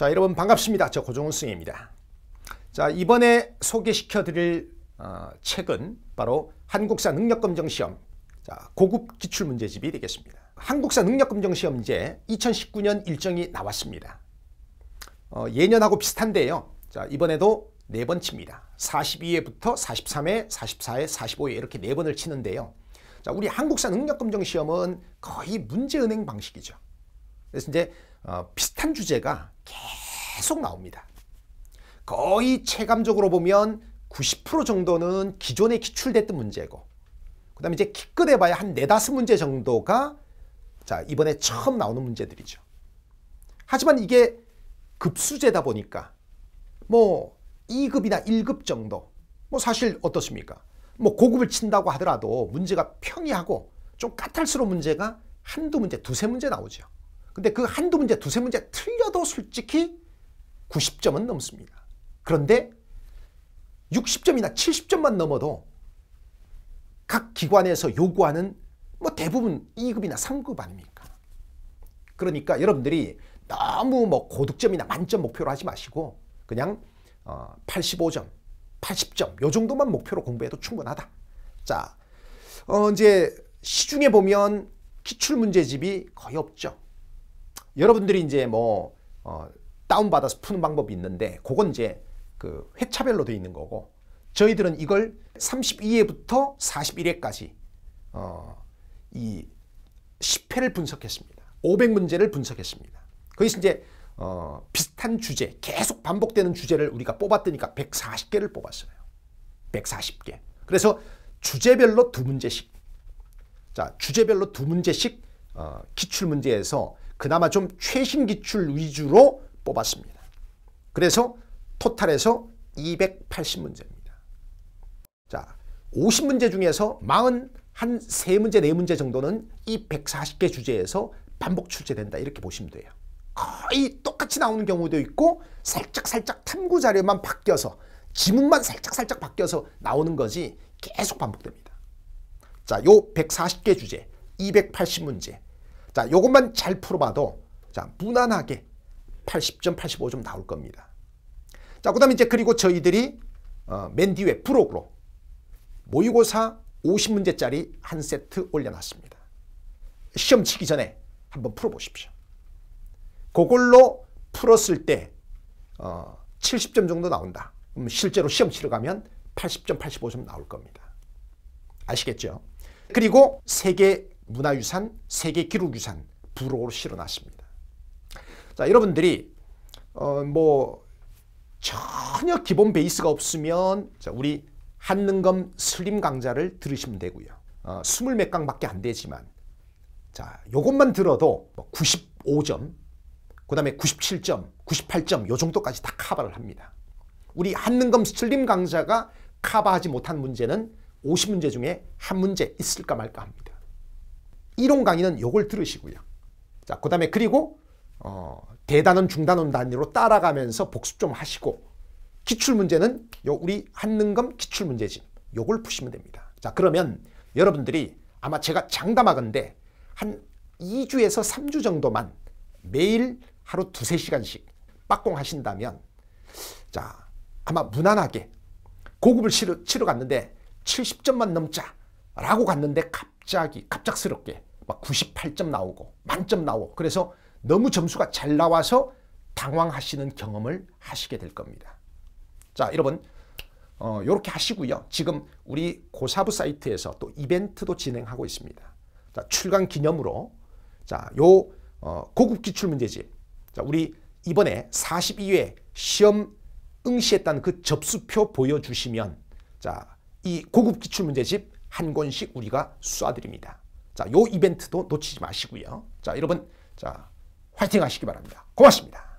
자 여러분 반갑습니다. 저 고종훈 승입니다. 자 이번에 소개시켜 드릴 어, 책은 바로 한국사 능력검정 시험 자 고급 기출문제집이 되겠습니다. 한국사 능력검정 시험 이제 2019년 일정이 나왔습니다. 어, 예년하고 비슷한데요. 자 이번에도 네 번 칩니다. 42회부터 43회, 44회, 45회 이렇게 네 번을 치는데요. 자 우리 한국사 능력검정 시험은 거의 문제은행 방식이죠. 그래서 이제 어, 비슷한 주제가 계속 나옵니다. 거의 체감적으로 보면 90% 정도는 기존에 기출됐던 문제고 그 다음에 이제 기껏 해봐야 한 네다섯 문제 정도가 자 이번에 처음 나오는 문제들이죠. 하지만 이게 급수제다 보니까 뭐 2급이나 1급 정도 뭐 사실 어떻습니까? 뭐 고급을 친다고 하더라도 문제가 평이하고 좀 까탈스러운 문제가 한두 문제, 두세 문제 나오죠. 근데 그 한두 문제, 두세 문제 틀려도 솔직히 90점은 넘습니다. 그런데 60점이나 70점만 넘어도 각 기관에서 요구하는 뭐 대부분 2급이나 3급 아닙니까? 그러니까 여러분들이 너무 뭐 고득점이나 만점 목표로 하지 마시고 그냥 어 85점, 80점 요 정도만 목표로 공부해도 충분하다. 자, 어 이제 시중에 보면 기출 문제집이 거의 없죠. 여러분들이 이제 뭐 어, 다운받아서 푸는 방법이 있는데 그건 이제 그 회차별로 되어 있는 거고 저희들은 이걸 32회부터 41회까지 어, 이 10회를 분석했습니다. 500문제를 분석했습니다. 거기서 이제 어, 비슷한 주제, 계속 반복되는 주제를 우리가 뽑았으니까 140개를 뽑았어요. 140개. 그래서 주제별로 두 문제씩. 자, 주제별로 두 문제씩 어, 기출문제에서 그나마 좀 최신 기출 위주로 뽑았습니다. 그래서 토탈에서 280문제입니다. 자, 50문제 중에서 41문제, 4문제 정도는 이 140개 주제에서 반복 출제된다 이렇게 보시면 돼요. 거의 똑같이 나오는 경우도 있고 살짝살짝 탐구 자료만 바뀌어서 지문만 살짝살짝 살짝 바뀌어서 나오는 거지 계속 반복됩니다. 자, 요 140개 주제, 280문제, 자, 요것만 잘 풀어봐도 자, 무난하게 80점, 85점 나올 겁니다. 자, 그 다음에 이제 그리고 저희들이 어, 맨 뒤에 부록으로 모의고사 50문제짜리 한 세트 올려놨습니다. 시험 치기 전에 한번 풀어보십시오. 그걸로 풀었을 때 어, 70점 정도 나온다. 그럼 실제로 시험 치러 가면 80점, 85점 나올 겁니다. 아시겠죠? 그리고 세계 문화유산, 세계기록유산 부록으로 실어놨습니다. 자, 여러분들이 어, 뭐 전혀 기본 베이스가 없으면 자, 우리 한능검 슬림 강좌를 들으시면 되고요. 어, 20몇 강밖에 안 되지만 자, 요것만 들어도 95점, 뭐 그 다음에 97점, 98점 요 정도까지 다 커버를 합니다. 우리 한능검 슬림 강좌가 커버하지 못한 문제는 50문제 중에 한 문제 있을까 말까 합니다. 1론 강의는 요걸 들으시고요. 자, 그 다음에 그리고 어, 대단원, 중단원 단위로 따라가면서 복습 좀 하시고 기출문제는 요 우리 한능검 기출문제집 요걸 푸시면 됩니다. 자, 그러면 여러분들이 아마 제가 장담하건데 한 2주에서 3주 정도만 매일 하루 두세 시간씩 빡공 하신다면 자 아마 무난하게 고급을 치러, 치러 갔는데 70점만 넘자라고 갔는데 갑자기 갑작스럽게 막 98점 나오고 만점 나오고 그래서 너무 점수가 잘 나와서 당황하시는 경험을 하시게 될 겁니다. 자 여러분 어, 이렇게 하시고요. 지금 우리 고사부 사이트에서 또 이벤트도 진행하고 있습니다. 자, 출간 기념으로 자, 요 어, 고급 기출 문제집. 자, 우리 이번에 42회 시험 응시했다는 그 접수표 보여주시면 자, 이 고급 기출 문제집 한 권씩 우리가 쏴드립니다. 자, 요 이벤트도 놓치지 마시고요. 자, 여러분, 자, 화이팅 하시기 바랍니다. 고맙습니다.